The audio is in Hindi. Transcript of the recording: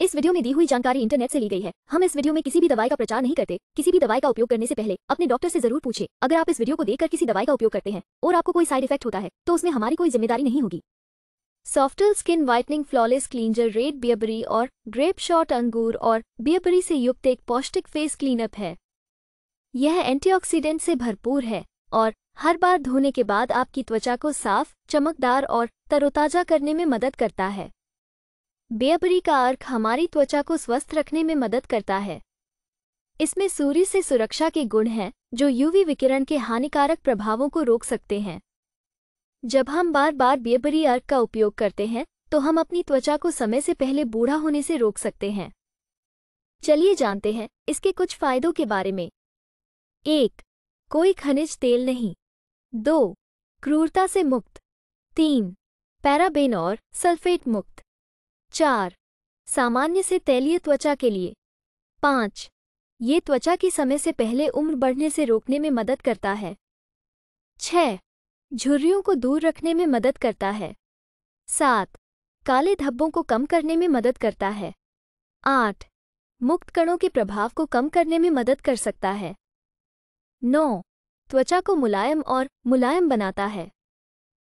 इस वीडियो में दी हुई जानकारी इंटरनेट से ली गई है हम इस वीडियो में किसी भी दवाई का प्रचार नहीं करते किसी भी दवाई का उपयोग करने से पहले अपने डॉक्टर से जरूर पूछे अगर आप इस वीडियो को देखकर किसी दवाई का उपयोग करते हैं और आपको कोई साइड इफेक्ट होता है तो उसमें हमारी कोई जिम्मेदारी नहीं होगी सॉफ्टल skin whitening flawless cleanser red bearberry और ग्रेप शॉर्ट अंगूर और बियबरी से युक्त एक पौष्टिक फेस क्लीनअप है यह एंटीऑक्सीडेंट से भरपूर है और हर बार धोने के बाद आपकी त्वचा को साफ चमकदार और तरोताजा करने में मदद करता है बेअबरी का अर्क हमारी त्वचा को स्वस्थ रखने में मदद करता है इसमें सूर्य से सुरक्षा के गुण हैं जो यूवी विकिरण के हानिकारक प्रभावों को रोक सकते हैं जब हम बार बार बेबरी अर्क का उपयोग करते हैं तो हम अपनी त्वचा को समय से पहले बूढ़ा होने से रोक सकते हैं चलिए जानते हैं इसके कुछ फायदों के बारे में एक कोई खनिज तेल नहीं दो क्रूरता से मुक्त तीन पैराबेन और सल्फेट मुक्त चार सामान्य से तैलीय त्वचा के लिए पाँच ये त्वचा की समय से पहले उम्र बढ़ने से रोकने में मदद करता है छ झुर्रियों को दूर रखने में मदद करता है सात काले धब्बों को कम करने में मदद करता है आठ मुक्त कणों के प्रभाव को कम करने में मदद कर सकता है नौ त्वचा को मुलायम और मुलायम बनाता है